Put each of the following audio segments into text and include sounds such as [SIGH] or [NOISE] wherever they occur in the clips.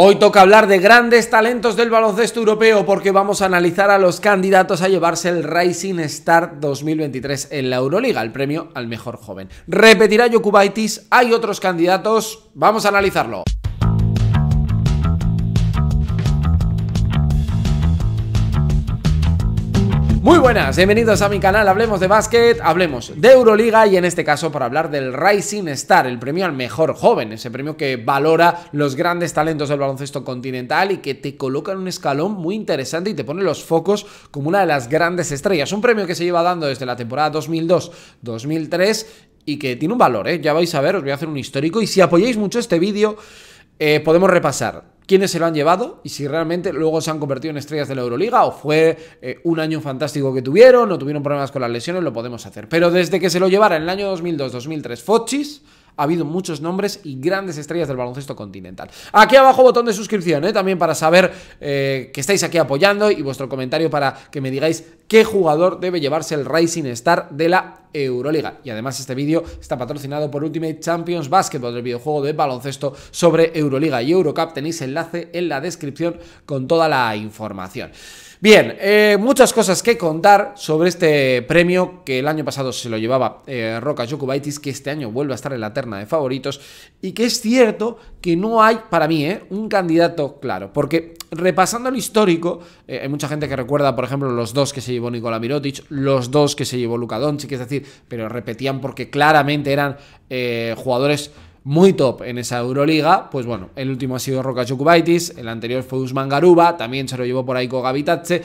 Hoy toca hablar de grandes talentos del baloncesto europeo porque vamos a analizar a los candidatos a llevarse el Racing Star 2023 en la Euroliga, el premio al mejor joven. Repetirá Yokubaitis, hay otros candidatos, vamos a analizarlo. Muy buenas, bienvenidos a mi canal Hablemos de Básquet, hablemos de Euroliga y en este caso para hablar del Rising Star, el premio al mejor joven, ese premio que valora los grandes talentos del baloncesto continental y que te coloca en un escalón muy interesante y te pone los focos como una de las grandes estrellas. Un premio que se lleva dando desde la temporada 2002-2003 y que tiene un valor, ¿eh? ya vais a ver, os voy a hacer un histórico y si apoyáis mucho este vídeo eh, podemos repasar quiénes se lo han llevado y si realmente luego se han convertido en estrellas de la Euroliga o fue eh, un año fantástico que tuvieron o tuvieron problemas con las lesiones, lo podemos hacer. Pero desde que se lo llevara en el año 2002-2003 Fochis, ha habido muchos nombres y grandes estrellas del baloncesto continental. Aquí abajo botón de suscripción, eh, también para saber eh, que estáis aquí apoyando y vuestro comentario para que me digáis qué jugador debe llevarse el Rising Star de la Euroliga. Y además este vídeo está patrocinado por Ultimate Champions Basketball, el videojuego de baloncesto sobre Euroliga y Eurocup. Tenéis enlace en la descripción con toda la información. Bien, eh, muchas cosas que contar sobre este premio que el año pasado se lo llevaba eh, Roca Jokubaitis, que este año vuelve a estar en la terna de favoritos y que es cierto que no hay para mí eh, un candidato claro, porque repasando el histórico, hay mucha gente que recuerda, por ejemplo, los dos que se llevó Nikola Mirotic, los dos que se llevó Luka Doncic, es decir, pero repetían porque claramente eran eh, jugadores muy top en esa Euroliga, pues bueno, el último ha sido Roca Chukubaitis, el anterior fue Usman Garuba, también se lo llevó por ahí Gavitache,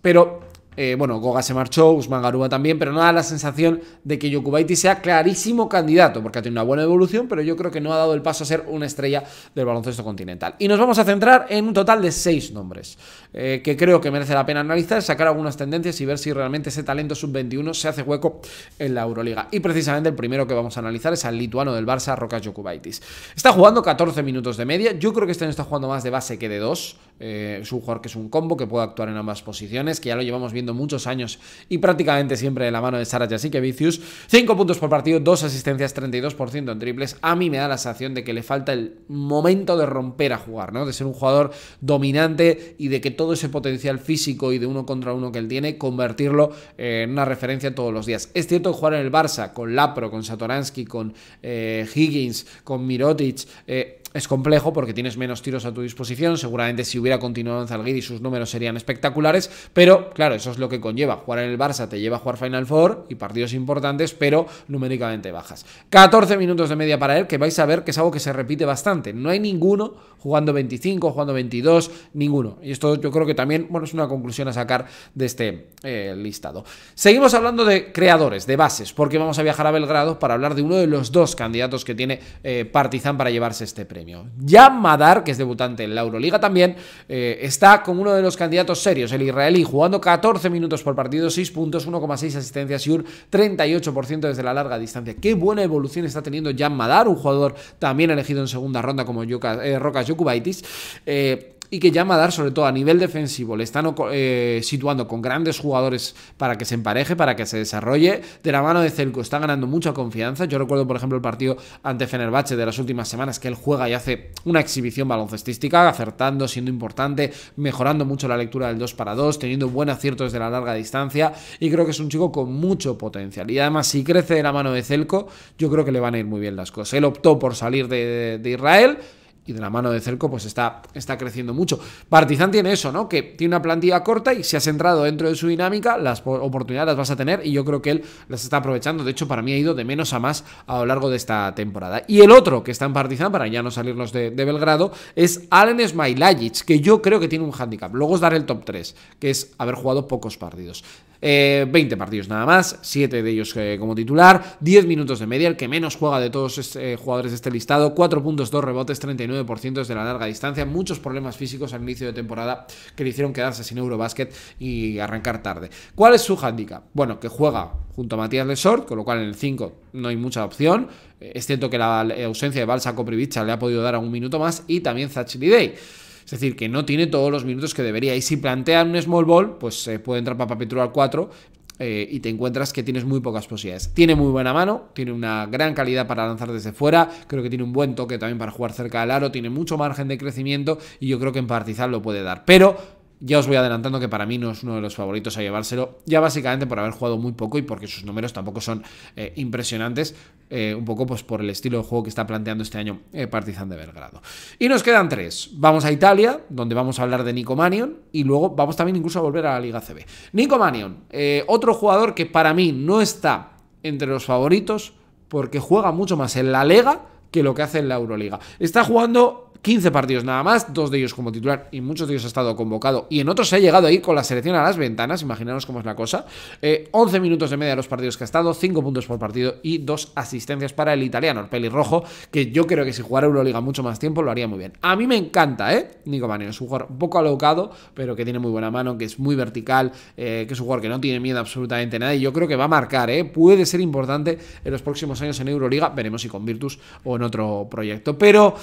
pero eh, bueno, Goga se marchó, Usman Garuba también, pero no da la sensación de que Yokubaiti sea clarísimo candidato, porque ha tenido una buena evolución, pero yo creo que no ha dado el paso a ser una estrella del baloncesto continental. Y nos vamos a centrar en un total de seis nombres, eh, que creo que merece la pena analizar, sacar algunas tendencias y ver si realmente ese talento sub-21 se hace hueco en la Euroliga. Y precisamente el primero que vamos a analizar es al lituano del Barça, Rokas Jokubaitis. Está jugando 14 minutos de media, yo creo que este no está jugando más de base que de dos, eh, es un jugador que es un combo, que puede actuar en ambas posiciones, que ya lo llevamos viendo muchos años y prácticamente siempre de la mano de Sara Jasikevicius. 5 puntos por partido, 2 asistencias, 32% en triples. A mí me da la sensación de que le falta el momento de romper a jugar, ¿no? De ser un jugador dominante y de que todo ese potencial físico y de uno contra uno que él tiene, convertirlo eh, en una referencia todos los días. Es cierto que jugar en el Barça con Lapro, con Satoransky, con eh, Higgins, con Mirotic, eh, es complejo porque tienes menos tiros a tu disposición. Seguramente si hubiera continuado en Y sus números serían espectaculares, pero claro, eso es lo que conlleva. Jugar en el Barça te lleva a jugar Final Four y partidos importantes, pero numéricamente bajas. 14 minutos de media para él, que vais a ver que es algo que se repite bastante. No hay ninguno jugando 25, jugando 22, ninguno. Y esto yo creo que también, bueno, es una conclusión a sacar de este eh, listado. Seguimos hablando de creadores, de bases, porque vamos a viajar a Belgrado para hablar de uno de los dos candidatos que tiene eh, Partizan para llevarse este premio premio. Madar, que es debutante en la Euroliga también, eh, está con uno de los candidatos serios. El israelí jugando 14 minutos por partido, 6 puntos, 1,6 asistencias y un 38% desde la larga distancia. Qué buena evolución está teniendo Jan Madar, un jugador también elegido en segunda ronda como eh, Rocas Yukubaitis. Eh, y que dar sobre todo a nivel defensivo, le están eh, situando con grandes jugadores para que se empareje, para que se desarrolle. De la mano de Celco está ganando mucha confianza. Yo recuerdo, por ejemplo, el partido ante Fenerbahce de las últimas semanas que él juega y hace una exhibición baloncestística, acertando, siendo importante, mejorando mucho la lectura del 2 para 2, teniendo buen acierto desde la larga distancia. Y creo que es un chico con mucho potencial. Y además, si crece de la mano de Celco, yo creo que le van a ir muy bien las cosas. Él optó por salir de Israel y de la mano de Cerco, pues está, está creciendo mucho. Partizan tiene eso, ¿no? Que tiene una plantilla corta y si has entrado dentro de su dinámica, las oportunidades las vas a tener y yo creo que él las está aprovechando. De hecho, para mí ha ido de menos a más a lo largo de esta temporada. Y el otro que está en Partizan, para ya no salirnos de, Belgrado, es Allen Smilajic, que yo creo que tiene un hándicap. Luego os daré el top 3, que es haber jugado pocos partidos. 20 eh, partidos nada más, 7 de ellos eh, como titular, 10 minutos de media, el que menos juega de todos los eh, jugadores de este listado, 4 puntos, 2 rebotes, 39% de la larga distancia, muchos problemas físicos al inicio de temporada que le hicieron quedarse sin Eurobasket y arrancar tarde. ¿Cuál es su handicap? Bueno, que juega junto a Matías Lesort, con lo cual en el 5 no hay mucha opción. Es cierto que la ausencia de Balsa Koprivica le ha podido dar a un minuto más y también Zach Day. Es decir, que no tiene todos los minutos que debería. Y si plantean un small ball, pues se eh, puede entrar para Petru al 4 eh, y te encuentras que tienes muy pocas posibilidades. Tiene muy buena mano, tiene una gran calidad para lanzar desde fuera, creo que tiene un buen toque también para jugar cerca del aro, tiene mucho margen de crecimiento y yo creo que en Partizan lo puede dar. Pero ya os voy adelantando que para mí no es uno de los favoritos a llevárselo, ya básicamente por haber jugado muy poco y porque sus números tampoco son eh, impresionantes, eh, un poco pues por el estilo de juego que está planteando este año eh, Partizan de Belgrado. Y nos quedan tres. Vamos a Italia, donde vamos a hablar de Nico Manion, y luego vamos también incluso a volver a la Liga CB. Nico Manion, otro jugador que para mí no está entre los favoritos, porque juega mucho más en la Lega que lo que hace en la Euroliga. Está jugando 15 partidos nada más, dos de ellos como titular y muchos de ellos ha estado convocado y en otros se ha llegado ahí con la selección a las ventanas, imaginaros cómo es la cosa. 11 eh, minutos de media de los partidos que ha estado, 5 puntos por partido y dos asistencias para el italiano, el pelirrojo, que yo creo que si jugara Euroliga mucho más tiempo lo haría muy bien. A mí me encanta, ¿eh? Nico Manio, es un jugador un poco alocado, pero que tiene muy buena mano, que es muy vertical, eh, que es un jugador que no tiene miedo absolutamente nada y yo creo que va a marcar, ¿eh? Puede ser importante en los próximos años en Euroliga, veremos si con Virtus o en otro proyecto, pero...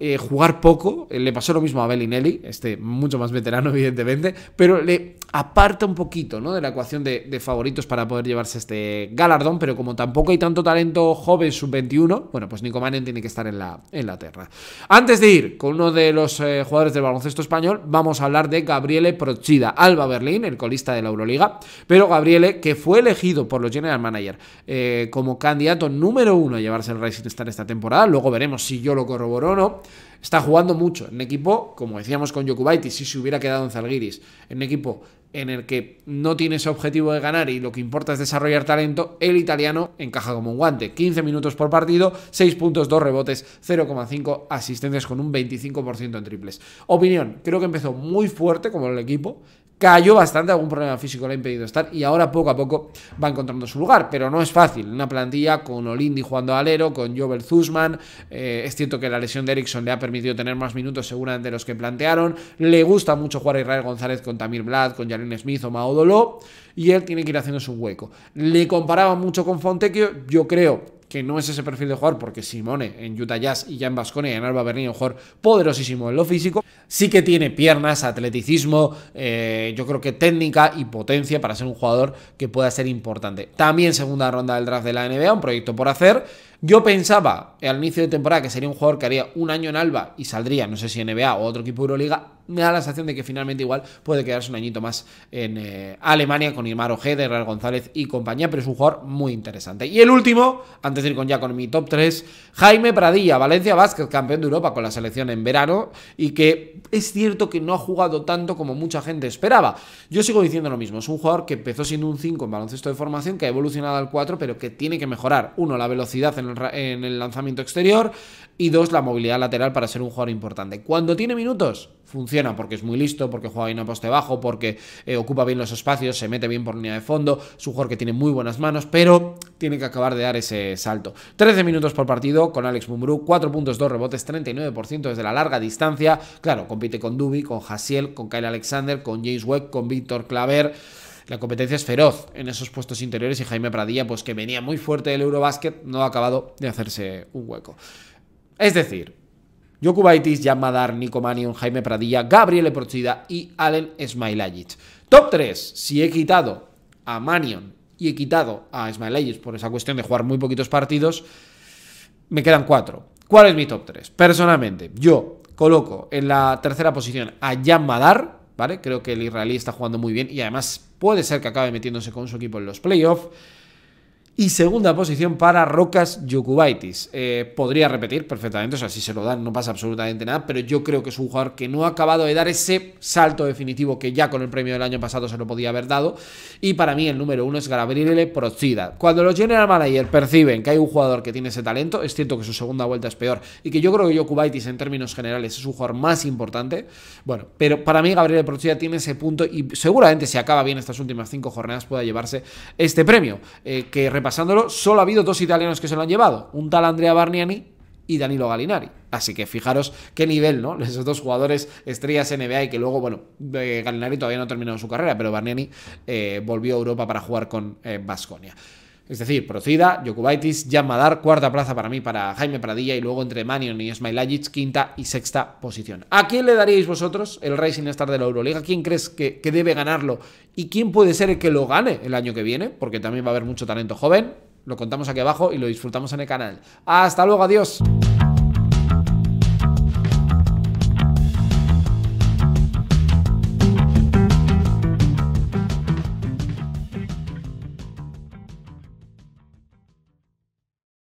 Eh, jugar poco, eh, le pasó lo mismo a Bellinelli, este mucho más veterano [LAUGHS] evidentemente, pero le aparta un poquito ¿no? de la ecuación de, favoritos para poder llevarse este galardón, pero como tampoco hay tanto talento joven sub-21, bueno, pues Nico Manen tiene que estar en la, en la terra. Antes de ir con uno de los eh, jugadores del baloncesto español, vamos a hablar de Gabriele Prochida, Alba Berlín, el colista de la Euroliga, pero Gabriele, que fue elegido por los General Manager eh, como candidato número uno a llevarse el Racing Star esta temporada, luego veremos si yo lo corroboro o no, está jugando mucho. En equipo, como decíamos con Jokubaitis, si se hubiera quedado en Zalgiris, en equipo en el que no tiene ese objetivo de ganar y lo que importa es desarrollar talento, el italiano encaja como un guante. 15 minutos por partido, 6 puntos, 2 rebotes, 0,5 asistencias con un 25% en triples. Opinión, creo que empezó muy fuerte como el equipo, cayó bastante, algún problema físico le ha impedido estar y ahora poco a poco va encontrando su lugar, pero no es fácil. Una plantilla con Olindi jugando alero, con Jovel Zuzman, eh, es cierto que la lesión de Erickson le ha permitido tener más minutos seguramente de los que plantearon, le gusta mucho jugar a Israel González con Tamir Blad, con Jalen Smith o Maodolo y él tiene que ir haciendo su hueco. Le comparaba mucho con Fontecchio, yo creo que no es ese perfil de jugador, porque Simone en Utah Jazz y ya en Basconia y en Alba es un jugador poderosísimo en lo físico, sí que tiene piernas, atleticismo, eh, yo creo que técnica y potencia para ser un jugador que pueda ser importante. También segunda ronda del draft de la NBA, un proyecto por hacer yo pensaba al inicio de temporada que sería un jugador que haría un año en Alba y saldría, no sé si NBA o otro equipo Euroliga. Me da la sensación de que finalmente igual puede quedarse un añito más en eh, Alemania con Irmar Ojeda, Real González y compañía, pero es un jugador muy interesante. Y el último, antes de ir con ya con mi top 3, Jaime Pradilla, Valencia Vázquez, campeón de Europa con la selección en verano y que es cierto que no ha jugado tanto como mucha gente esperaba. Yo sigo diciendo lo mismo, es un jugador que empezó siendo un 5 en baloncesto de formación, que ha evolucionado al 4, pero que tiene que mejorar, uno, la velocidad en en el, lanzamiento exterior y dos, la movilidad lateral para ser un jugador importante. Cuando tiene minutos, funciona porque es muy listo, porque juega bien a poste bajo, porque eh, ocupa bien los espacios, se mete bien por línea de fondo, es un jugador que tiene muy buenas manos, pero tiene que acabar de dar ese salto. 13 minutos por partido con Alex Mumbrú, 4 puntos, 2 rebotes, 39% desde la larga distancia. Claro, compite con Duby, con Hasiel, con Kyle Alexander, con James Webb, con Víctor Claver la competencia es feroz en esos puestos interiores y Jaime Pradilla, pues que venía muy fuerte del Eurobasket, no ha acabado de hacerse un hueco. Es decir, Jokubaitis, Jan Madar, Nico Manion, Jaime Pradilla, Gabriel Eprochida y Allen Smailajic. Top 3, si he quitado a Manion y he quitado a Smailajic por esa cuestión de jugar muy poquitos partidos, me quedan 4. ¿Cuál es mi top 3? Personalmente, yo coloco en la tercera posición a Jan Madar, ¿vale? Creo que el israelí está jugando muy bien y además Puede ser que acabe metiéndose con su equipo en los playoffs y segunda posición para Rocas Yokubaitis. Eh, podría repetir perfectamente, o sea, si se lo dan no pasa absolutamente nada, pero yo creo que es un jugador que no ha acabado de dar ese salto definitivo que ya con el premio del año pasado se lo podía haber dado. Y para mí el número uno es Gabriele Procida. Cuando los general manager perciben que hay un jugador que tiene ese talento, es cierto que su segunda vuelta es peor y que yo creo que Yokubaitis en términos generales es un jugador más importante, bueno, pero para mí Gabriele Procida tiene ese punto y seguramente si acaba bien estas últimas cinco jornadas pueda llevarse este premio, eh, que Pasándolo, solo ha habido dos italianos que se lo han llevado, un tal Andrea Barniani y Danilo Galinari. Así que fijaros qué nivel, ¿no? [LAUGHS] Esos dos jugadores estrellas NBA y que luego, bueno, eh, Galinari todavía no ha terminado su carrera, pero Barniani eh, volvió a Europa para jugar con Vasconia. Eh, es decir, Procida, Jokubaitis, Jan Madar, cuarta plaza para mí, para Jaime Pradilla, y luego entre Manion y Smilagic quinta y sexta posición. ¿A quién le daríais vosotros el Racing Star de la Euroliga? ¿Quién crees que, que debe ganarlo? ¿Y quién puede ser el que lo gane el año que viene? Porque también va a haber mucho talento joven. Lo contamos aquí abajo y lo disfrutamos en el canal. Hasta luego, adiós.